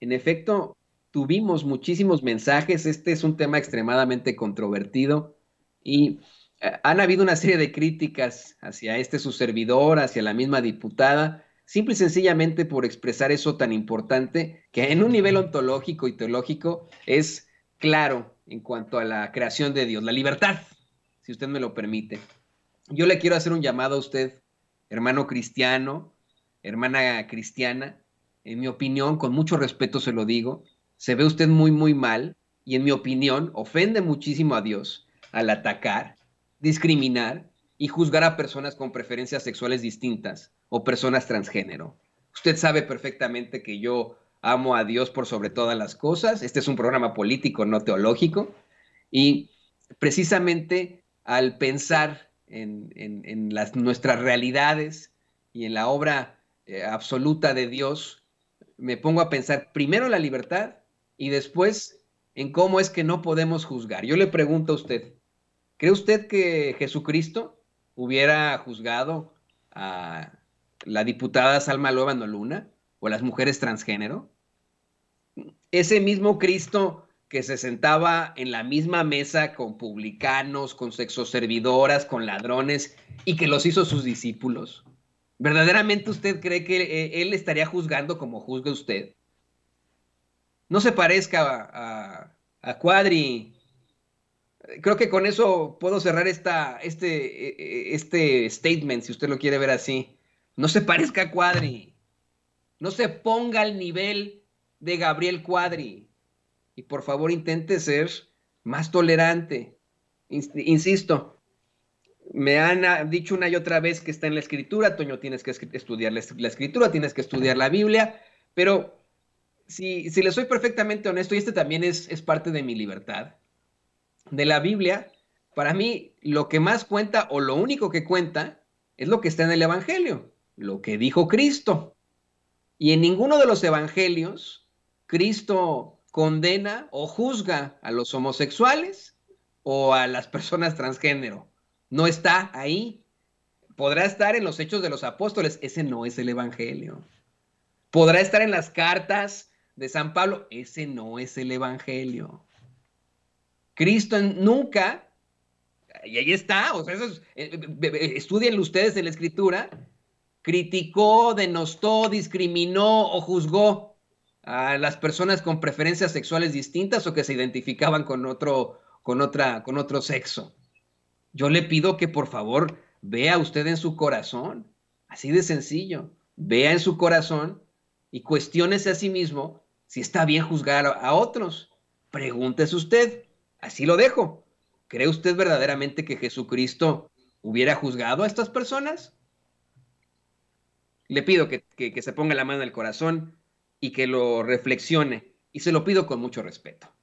En efecto, tuvimos muchísimos mensajes. Este es un tema extremadamente controvertido y eh, han habido una serie de críticas hacia este su servidor, hacia la misma diputada, simple y sencillamente por expresar eso tan importante que en un nivel ontológico y teológico es claro en cuanto a la creación de Dios, la libertad, si usted me lo permite. Yo le quiero hacer un llamado a usted, hermano cristiano, hermana cristiana, en mi opinión, con mucho respeto se lo digo, se ve usted muy, muy mal y en mi opinión ofende muchísimo a Dios al atacar, discriminar y juzgar a personas con preferencias sexuales distintas o personas transgénero. Usted sabe perfectamente que yo amo a Dios por sobre todas las cosas. Este es un programa político, no teológico. Y precisamente al pensar en, las, nuestras realidades y en la obra eh, absoluta de Dios, me pongo a pensar primero la libertad y después en cómo es que no podemos juzgar. Yo le pregunto a usted, ¿cree usted que Jesucristo hubiera juzgado a la diputada Salma Lueva Luna o a las mujeres transgénero? Ese mismo Cristo que se sentaba en la misma mesa con publicanos, con sexoservidoras, con ladrones y que los hizo sus discípulos. ¿Verdaderamente usted cree que eh, él estaría juzgando como juzga usted? No se parezca a, Cuadri. Creo que con eso puedo cerrar esta, este, e, e, este statement, si usted lo quiere ver así. No se parezca a Cuadri. No se ponga al nivel de Gabriel Cuadri. Y por favor intente ser más tolerante. Insisto, me han dicho una y otra vez que está en la escritura, Toño, tienes que estudiar la escritura, tienes que estudiar la Biblia, pero si, si le soy perfectamente honesto, y este también es, es parte de mi libertad, de la Biblia, para mí lo que más cuenta o lo único que cuenta es lo que está en el Evangelio, lo que dijo Cristo. Y en ninguno de los Evangelios Cristo condena o juzga a los homosexuales o a las personas transgénero no está ahí. Podrá estar en los hechos de los apóstoles, ese no es el Evangelio. Podrá estar en las cartas de San Pablo, ese no es el Evangelio. Cristo nunca, y ahí está, o sea, eh, eh, estudienlo ustedes en la escritura, criticó, denostó, discriminó o juzgó a las personas con preferencias sexuales distintas o que se identificaban con otro, con otra, con otro sexo. Yo le pido que por favor vea usted en su corazón, así de sencillo, vea en su corazón y cuestiónese a sí mismo si está bien juzgar a otros. Pregúntese usted, así lo dejo. ¿Cree usted verdaderamente que Jesucristo hubiera juzgado a estas personas? Le pido que, que se ponga la mano en el corazón y que lo reflexione y se lo pido con mucho respeto.